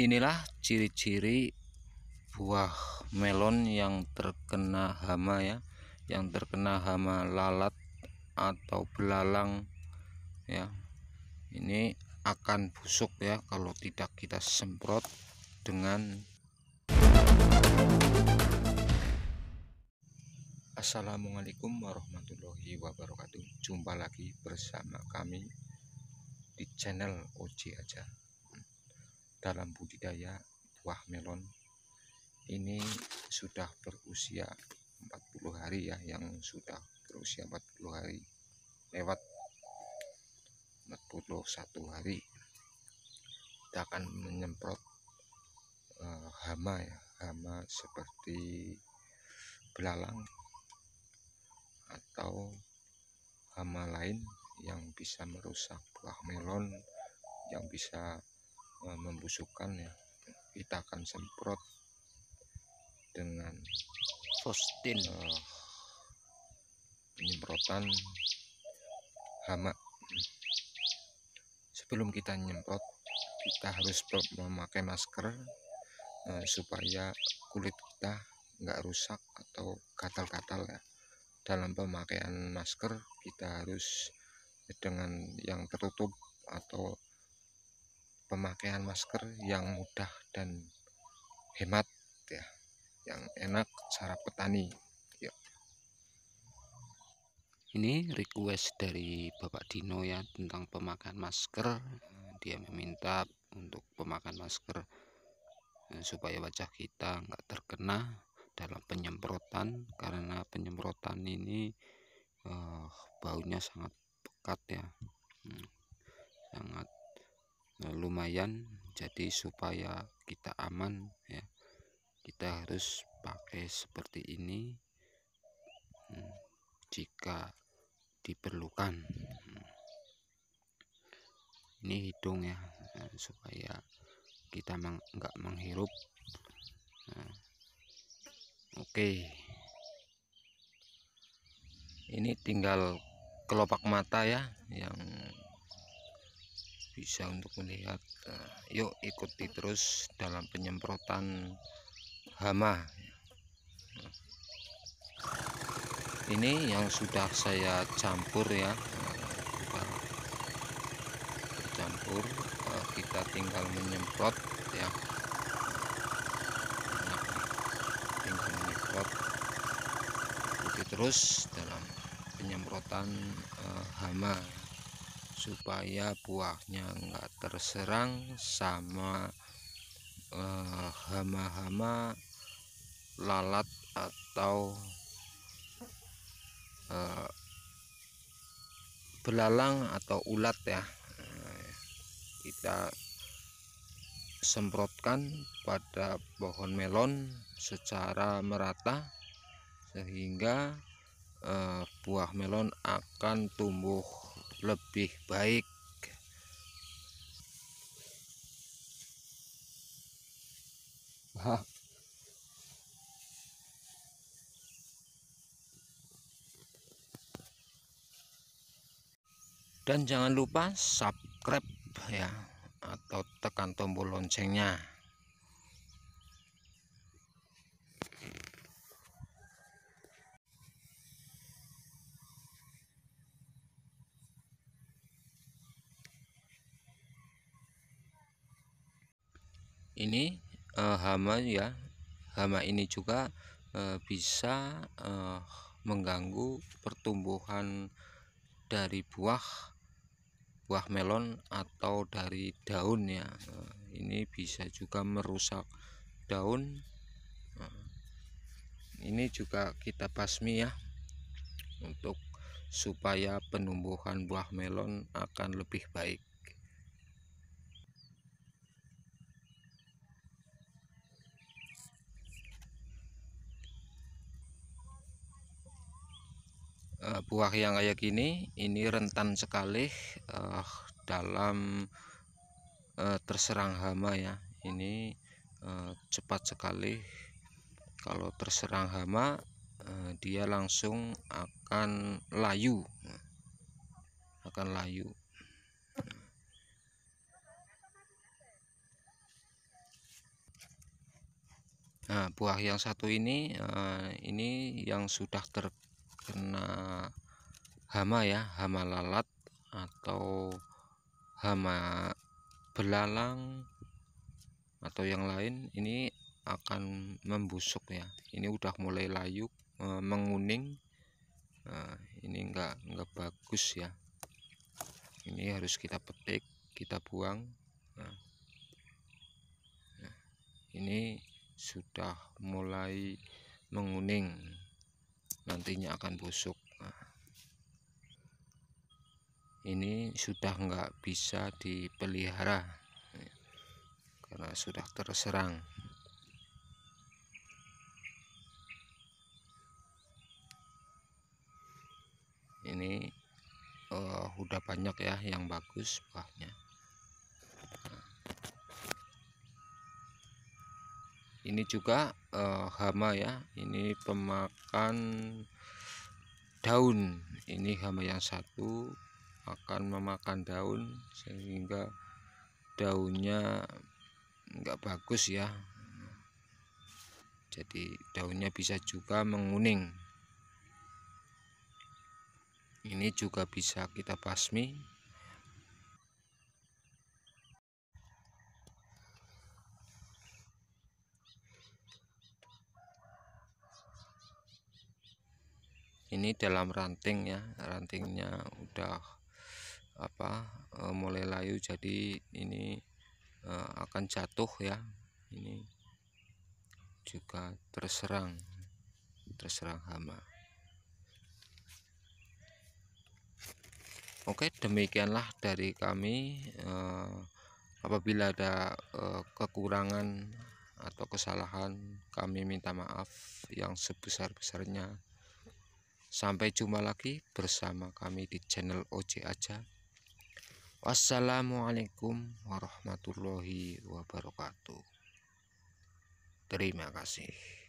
Inilah ciri-ciri buah melon yang terkena hama ya, yang terkena hama lalat atau belalang ya. Ini akan busuk ya kalau tidak kita semprot dengan Assalamualaikum warahmatullahi wabarakatuh Jumpa lagi bersama kami di channel Oji aja dalam budidaya buah melon ini sudah berusia 40 hari ya yang sudah berusia 40 hari lewat 41 hari kita akan menyemprot uh, hama ya hama seperti belalang atau hama lain yang bisa merusak buah melon yang bisa Eh, membusukkan ya kita akan semprot dengan fostin uh, penyemprotan hama sebelum kita nyemprot kita harus memakai masker uh, supaya kulit kita nggak rusak atau gatal-gatal ya dalam pemakaian masker kita harus dengan yang tertutup atau pemakaian masker yang mudah dan hemat ya yang enak cara petani Yuk. Ya. ini request dari Bapak Dino ya tentang pemakaian masker dia meminta untuk pemakaian masker eh, supaya wajah kita enggak terkena dalam penyemprotan karena penyemprotan ini uh, baunya sangat pekat ya hmm, sangat nah, lumayan jadi supaya kita aman ya kita harus pakai seperti ini hmm, jika diperlukan hmm. ini hidung ya eh, supaya kita meng menghirup nah, oke okay. ini tinggal kelopak mata ya yang bisa untuk melihat nah, yuk ikuti terus dalam penyemprotan hama ini yang sudah saya campur ya campur eh, kita tinggal menyemprot ya tinggal menyemprot ikuti terus dalam penyemprotan uh, hama supaya buahnya enggak terserang sama eh, hama-hama uh, lalat atau uh, belalang atau ulat ya eh, kita semprotkan pada pohon melon secara merata sehingga buah melon akan tumbuh lebih baik dan jangan lupa subscribe ya atau tekan tombol loncengnya ini eh, hama ya hama ini juga eh, bisa eh, mengganggu pertumbuhan dari buah buah melon atau dari daun ya ini bisa juga merusak daun ini juga kita basmi ya untuk supaya penumbuhan buah melon akan lebih baik Eh, buah yang kayak gini ini rentan sekali uh, dalam uh, terserang hama ya ini uh, cepat sekali kalau terserang hama uh, dia langsung akan layu akan layu Nah, buah yang satu ini, uh, ini yang sudah terkena hama ya hama lalat atau hama belalang atau yang lain ini akan membusuk ya ini udah mulai layu e, menguning nah, ini enggak enggak bagus ya ini harus kita petik kita buang e, nah, ini sudah mulai menguning nantinya akan busuk ini sudah nggak bisa dipelihara karena sudah terserang ini uh, udah banyak ya yang bagus buahnya ini juga uh, hama ya ini pemakan daun ini hama yang satu akan memakan daun sehingga daunnya enggak bagus ya jadi daunnya bisa juga menguning ini juga bisa kita pasmi ini dalam ranting ya rantingnya udah apa e, mulai layu jadi ini e, akan jatuh ya ini juga terserang terserang hama Oke demikianlah dari kami e, apabila ada e, kekurangan atau kesalahan kami minta maaf yang sebesar-besarnya sampai jumpa lagi bersama kami di channel OC aja Wassalamualaikum warahmatullahi wabarakatuh. Terima kasih.